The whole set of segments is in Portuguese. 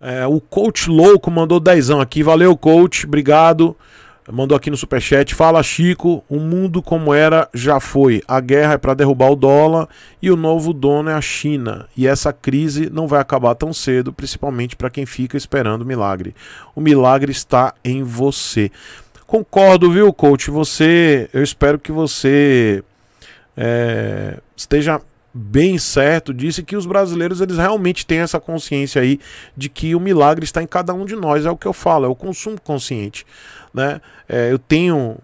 É, o coach louco mandou dezão aqui. Valeu, coach. Obrigado. Mandou aqui no superchat. Fala, Chico. O mundo como era já foi. A guerra é para derrubar o dólar e o novo dono é a China. E essa crise não vai acabar tão cedo, principalmente para quem fica esperando o milagre. O milagre está em você. Concordo, viu, coach? Você, eu espero que você é, esteja bem certo disse que os brasileiros eles realmente têm essa consciência aí de que o milagre está em cada um de nós é o que eu falo é o consumo consciente né é, eu tenho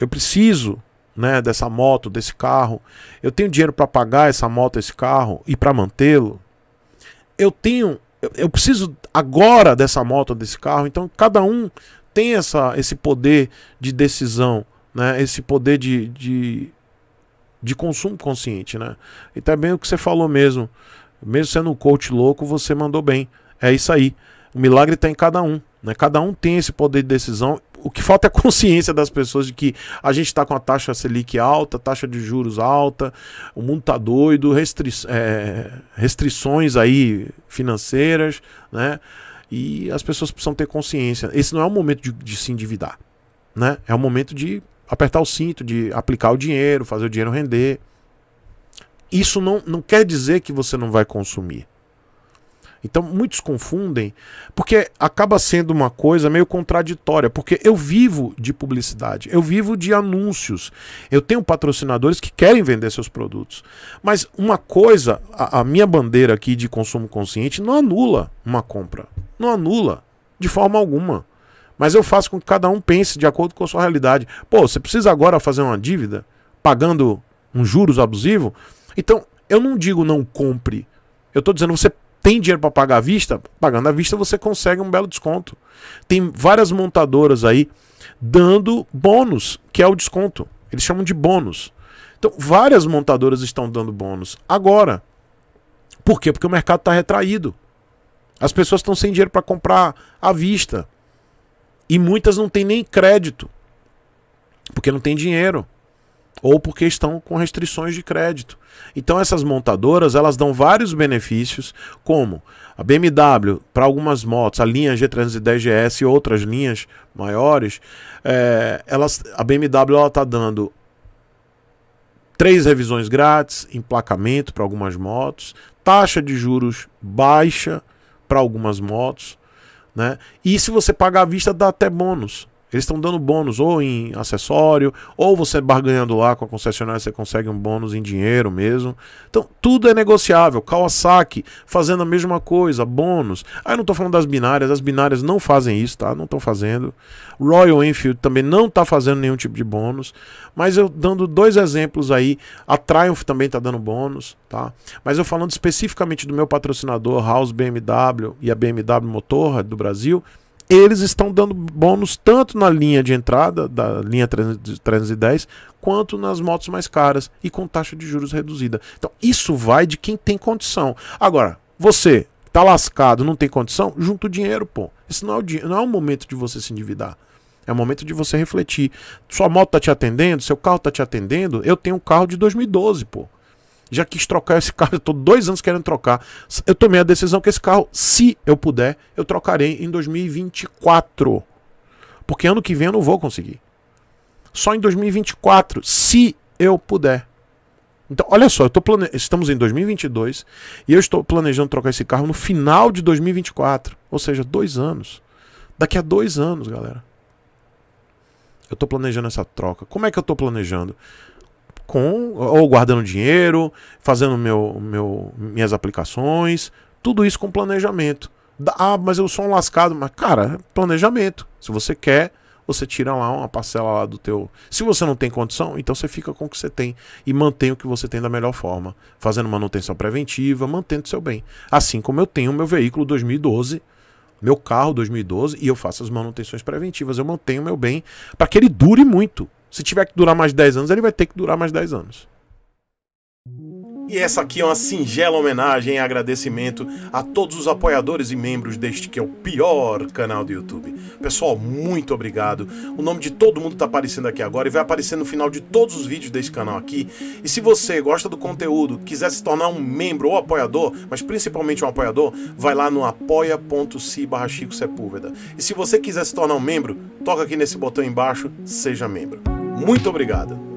eu preciso né dessa moto desse carro eu tenho dinheiro para pagar essa moto esse carro e para mantê-lo eu tenho eu, eu preciso agora dessa moto desse carro então cada um tem essa esse poder de decisão né esse poder de, de de consumo consciente, né? E também tá o que você falou mesmo, mesmo sendo um coach louco, você mandou bem. É isso aí. O milagre está em cada um, né? Cada um tem esse poder de decisão. O que falta é a consciência das pessoas de que a gente está com a taxa Selic alta, taxa de juros alta, o mundo está doido, restri é, restrições aí financeiras, né? E as pessoas precisam ter consciência. Esse não é o momento de, de se endividar, né? É o momento de apertar o cinto, de aplicar o dinheiro, fazer o dinheiro render. Isso não, não quer dizer que você não vai consumir. Então muitos confundem, porque acaba sendo uma coisa meio contraditória, porque eu vivo de publicidade, eu vivo de anúncios, eu tenho patrocinadores que querem vender seus produtos. Mas uma coisa, a, a minha bandeira aqui de consumo consciente não anula uma compra, não anula de forma alguma. Mas eu faço com que cada um pense de acordo com a sua realidade. Pô, você precisa agora fazer uma dívida pagando um juros abusivo? Então, eu não digo não compre. Eu estou dizendo você tem dinheiro para pagar à vista? Pagando à vista você consegue um belo desconto. Tem várias montadoras aí dando bônus, que é o desconto. Eles chamam de bônus. Então, várias montadoras estão dando bônus agora. Por quê? Porque o mercado está retraído. As pessoas estão sem dinheiro para comprar à vista. E muitas não têm nem crédito, porque não tem dinheiro ou porque estão com restrições de crédito. Então essas montadoras, elas dão vários benefícios, como a BMW para algumas motos, a linha G310 GS e outras linhas maiores, é, elas, a BMW está dando três revisões grátis, emplacamento para algumas motos, taxa de juros baixa para algumas motos, né? E se você pagar à vista, dá até bônus. Eles estão dando bônus ou em acessório, ou você barganhando lá com a concessionária, você consegue um bônus em dinheiro mesmo. Então, tudo é negociável. Kawasaki fazendo a mesma coisa, bônus. Aí ah, não estou falando das binárias, as binárias não fazem isso, tá? Não estão fazendo. Royal Enfield também não está fazendo nenhum tipo de bônus. Mas eu dando dois exemplos aí, a Triumph também está dando bônus, tá? Mas eu falando especificamente do meu patrocinador House BMW e a BMW Motorra do Brasil, eles estão dando bônus tanto na linha de entrada, da linha 310, quanto nas motos mais caras e com taxa de juros reduzida. Então, isso vai de quem tem condição. Agora, você tá lascado, não tem condição, junta o dinheiro, pô. Esse não é o, não é o momento de você se endividar. É o momento de você refletir. Sua moto tá te atendendo, seu carro tá te atendendo. Eu tenho um carro de 2012, pô. Já quis trocar esse carro, eu tô dois anos querendo trocar. Eu tomei a decisão que esse carro, se eu puder, eu trocarei em 2024. Porque ano que vem eu não vou conseguir. Só em 2024, se eu puder. Então, olha só, plane... estamos em 2022 e eu estou planejando trocar esse carro no final de 2024. Ou seja, dois anos. Daqui a dois anos, galera. Eu estou planejando essa troca. Como é que eu estou planejando? com ou guardando dinheiro, fazendo meu, meu, minhas aplicações, tudo isso com planejamento. Ah, mas eu sou um lascado, mas cara, planejamento. Se você quer, você tira lá uma parcela lá do teu. Se você não tem condição, então você fica com o que você tem e mantém o que você tem da melhor forma, fazendo manutenção preventiva, mantendo seu bem. Assim como eu tenho meu veículo 2012, meu carro 2012 e eu faço as manutenções preventivas, eu mantenho meu bem para que ele dure muito. Se tiver que durar mais 10 anos, ele vai ter que durar mais 10 anos. E essa aqui é uma singela homenagem e agradecimento a todos os apoiadores e membros deste que é o pior canal do YouTube. Pessoal, muito obrigado. O nome de todo mundo está aparecendo aqui agora e vai aparecer no final de todos os vídeos deste canal aqui. E se você gosta do conteúdo, quiser se tornar um membro ou apoiador, mas principalmente um apoiador, vai lá no apoia.se barra Chico Sepúlveda. E se você quiser se tornar um membro, toca aqui nesse botão embaixo, seja membro. Muito obrigado.